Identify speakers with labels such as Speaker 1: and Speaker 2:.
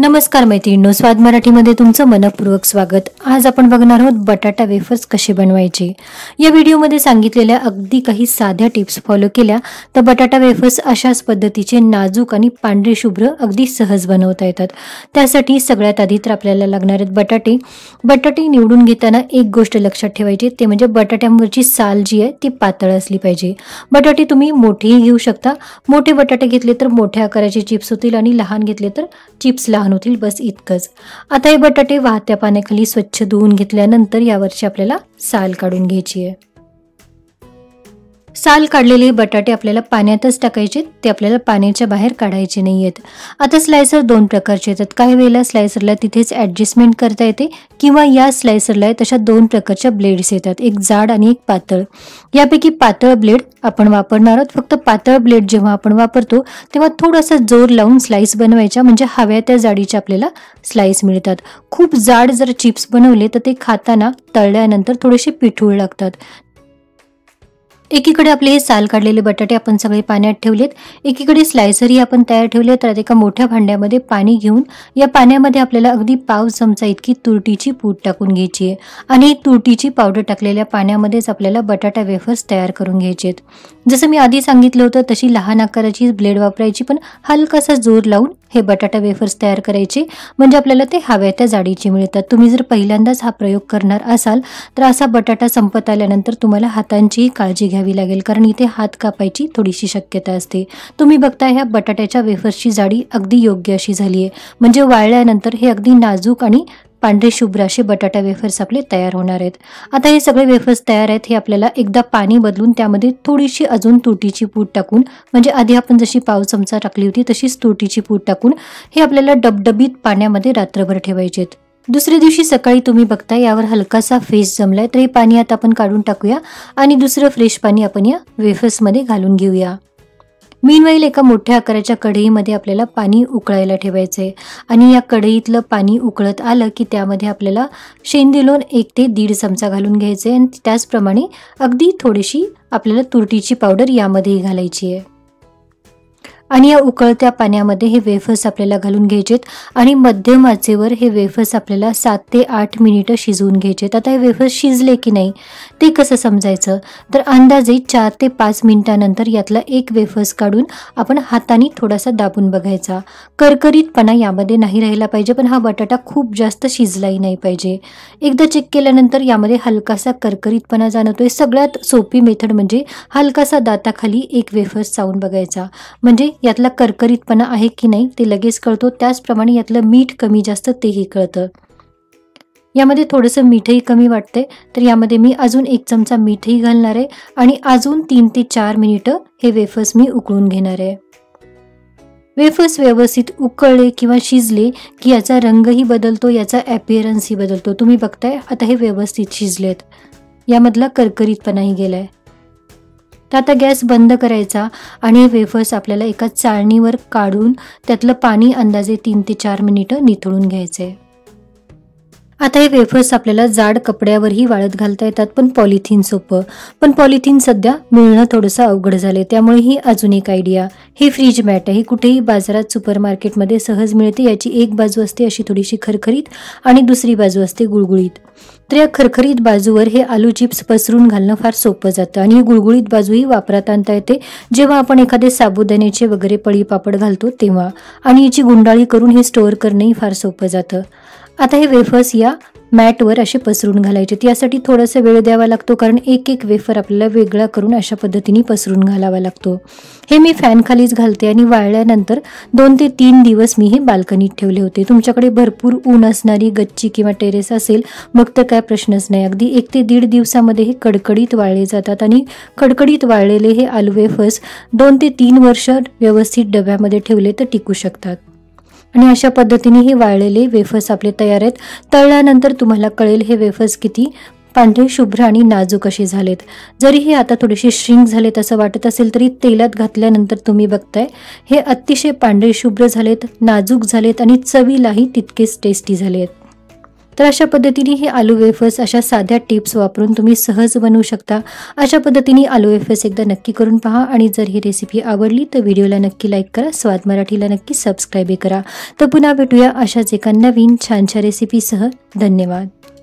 Speaker 1: नमस्कार मैत्रिणींनो स्वाद मराठीमध्ये तुमचं मनपूर्वक स्वागत आज आपण बघणार आहोत बटाटा वेफर्स कसे बनवायचे या व्हिडिओमध्ये सांगितलेल्या अगदी काही साध्या टिप्स फॉलो केल्या तर बटाटा वेफर्स अशाच पद्धतीचे नाजूक आणि पांढरे शुभ्र अगदी सहज बनवता येतात त्यासाठी सगळ्यात आधी तर आपल्याला लागणार आहेत बटाटे बटाटे निवडून घेताना एक गोष्ट लक्षात ठेवायची ते म्हणजे बटाट्यांवरची साल जी आहे ती पातळ असली पाहिजे बटाटे तुम्ही मोठेही घेऊ शकता मोठे बटाटे घेतले तर मोठ्या आकाराचे चिप्स होतील आणि लहान घेतले तर चिप्स लहान बस इतकंच आता हे बटाटे वाहत्या पाण्याखाली स्वच्छ धुवून घेतल्यानंतर यावरची आपल्याला साल काढून घ्यायची आहे साल काढलेले बटाटे आपल्याला पाण्यातच टाकायचे ते आपल्याला पाण्याच्या बाहेर काढायचे नाही आहेत आता स्लायसर दोन प्रकारचे येतात काही वेळेला स्लायसरला तिथेच ऍडजस्टमेंट करता येते किंवा या स्लायसरला तशा दोन प्रकारच्या ब्लेड्स येतात एक जाड आणि एक पातळ यापैकी पातळ ब्लेड आपण वापरणार आहोत फक्त पातळ ब्लेड जेव्हा आपण वापरतो तेव्हा थोडासा जोर लावून स्लाईस बनवायच्या म्हणजे हव्या त्या जाडीच्या आपल्याला स्लाईस मिळतात खूप जाड जर चिप्स बनवले तर ते खाताना तळल्यानंतर थोडेसे पिठूळ लागतात एकीकडे आपले साल काढलेले बटाटे आपण सगळे पाण्यात ठेवलेत एकीकडे स्लायसरही आपण तयार ठेवले तर एका मोठ्या भांड्यामध्ये पाणी घेऊन या पाण्यामध्ये आपल्याला अगदी पाव चमचा इतकी तुरटीची पूड टाकून घ्यायची आहे आणि तुरटीची पावडर टाकलेल्या पाण्यामध्येच आपल्याला बटाटा वेफर्स तयार करून घ्यायचे आहेत जसं मी आधी सांगितलं होतं तशी लहान आकाराची ब्लेड वापरायची पण हलकासा जोर लावून हे बटाटा वेफर्स तयार करायचे म्हणजे आपल्याला ते हव्या त्या जाडीचे मिळतात तुम्ही जर पहिल्यांदाच हा प्रयोग करणार असाल तर असा बटाटा संपत आल्यानंतर तुम्हाला हातांचीही काळजी घ्यावी लागेल कारण इथे हात कापायची थोडीशी शक्यता असते तुम्ही बघता ह्या बटाट्याच्या वेफर्सची जाडी अगदी योग्य अशी झाली आहे म्हणजे वाळल्यानंतर हे अगदी नाजूक आणि पांढरे शुभ्र असे बटाटा वेफर्स आपले तयार होणार आहेत आता हे सगळे वेफर्स तयार आहेत हे आपल्याला एकदा पाणी बदलून त्यामध्ये थोडीशी अजून तुटीची पूड टाकून म्हणजे आधी आपण जशी पाव चमचा टाकली होती तशीच तुटीची पूड टाकून हे आपल्याला डबडबीत पाण्यामध्ये रात्रभर ठेवायचे आहेत दुसऱ्या दिवशी सकाळी तुम्ही बघता यावर हलकासा फेस जमलाय तर हे पाणी आता आपण काढून टाकूया आणि दुसरं फ्रेश पाणी आपण या वेफर्समध्ये घालून घेऊया मीनवरील एका मोठ्या आकाराच्या कढईमध्ये आपल्याला पाणी उकळायला ठेवायचं आहे आणि या कढईतलं पाणी उकळत आलं की त्यामध्ये आपल्याला शेंदी लोण एक ते दीड चमचा घालून घ्यायचं आहे आणि त्याचप्रमाणे अगदी थोडीशी आपल्याला तुरटीची पावडर यामध्येही घालायची आहे आणि या उकळत्या पाण्यामध्ये हे वेफर्स आपल्याला घालून घ्यायचेत आणि मध्यम आचेवर हे वेफर्स आपल्याला सात ते आठ मिनिटं शिजवून घ्यायचेत आता हे वेफर्स शिजले की नाही ते कसं समजायचं तर अंदाजे चार ते पाच मिनिटानंतर यातला एक वेफर्स काढून आपण हाताने थोडासा दाबून बघायचा करकरीतपणा यामध्ये नाही राहिला पाहिजे पण हा बटाटा खूप जास्त शिजलाही नाही पाहिजे एकदा चेक केल्यानंतर यामध्ये हलकासा करकरीतपणा जाणवतोय सगळ्यात सोपी मेथड म्हणजे हलकासा दाताखाली एक वेफर्स चावून बघायचा म्हणजे यातला करकरीतपणा आहे की नाही ते लगेच कळतो त्याचप्रमाणे यातलं मीठ कमी जास्त तेही कळतं यामध्ये थोडंसं मीठही कमी वाटते तर यामध्ये मी अजून एक चमचा मीठही घालणार आहे आणि अजून तीन ते चार मिनिटं हे वेफर्स मी उकळून घेणार आहे वेफर्स व्यवस्थित उकळले किंवा शिजले की याचा रंगही बदलतो याचा ॲपिअरन्सही बदलतो तुम्ही बघताय आता हे व्यवस्थित शिजलेत यामधला करकरीतपणाही गेलाय तर आता गॅस बंद करायचा आणि हे वेफर्स आपल्याला एका चाळणीवर काढून त्यातलं पाणी अंदाजे तीन ते चार मिनिटं निथळून घ्यायचे आता हे वेफर्स आपल्याला जाड कपड्यावरही वाळत घालता येतात पण पॉलिथिन सोपं पण पॉलिथिन सध्या मिळणं थोडंसं अवघड झालं त्यामुळे ही अजून एक आयडिया हे फ्रीज मॅट आहे कुठेही बाजारात मार्केटमध्ये सहज मिळते याची एक बाजू असते अशी थोडीशी खरखरीत आणि दुसरी बाजू असते गुळगुळीत तर या खरखरीत बाजूवर हे आलू चिप्स पसरून घालणं फार सोपं जातं आणि ही गुळगुळीत बाजूही वापरात आणता येते जेव्हा आपण एखादे साबुदाण्याचे वगैरे पळी पापड घालतो तेव्हा आणि याची गुंडाळी करून हे स्टोअर करणंही फार सोपं जातं आता हे वेफर्स या मॅटवर असे पसरून घालायचे यासाठी थोडासा वेळ द्यावा लागतो कारण एक एक वेफर आपल्याला वेगळा करून अशा पद्धतीने पसरून घालावा लागतो हे मी फॅनखाली घालते आणि वाळल्यानंतर दोन ते तीन दिवस मी हे बाल्कनीत ठेवले होते तुमच्याकडे भरपूर ऊन असणारी गच्ची किंवा टेरेस असेल मग तर काय प्रश्नच नाही अगदी एक ते दीड दिवसामध्ये हे कडकडीत वाळले जातात आणि कडकडीत वाळलेले हे आलवे फस दोन ते तीन वर्ष व्यवस्थित डब्यामध्ये ठेवले तर टिकू शकतात आणि अशा पद्धतीने हे वाळलेले वेफर्स आपले तयार आहेत तळल्यानंतर तुम्हाला कळेल हे वेफर्स किती पांढरे शुभ्र आणि नाजूक असे झालेत जरी हे आता थोडेसे श्रिंक झालेत असं वाटत असेल तरी तेलात घातल्यानंतर तुम्ही बघताय हे अतिशय पांढरे शुभ्र झालेत नाजूक झालेत आणि चवीलाही तितकेच टेस्टी झालेत तर अशा पद्धतीने हे आलू वेफर्स अशा साध्या टिप्स वापरून तुम्ही सहज बनवू शकता अशा पद्धतीने आलू वेफर्स एकदा नक्की करून पहा आणि जर ही रेसिपी आवडली तर व्हिडिओला नक्की लाईक करा स्वाद मराठीला नक्की सबस्क्राईबही करा तर पुन्हा भेटूया अशाच एका नवीन छानशा रेसिपीसह धन्यवाद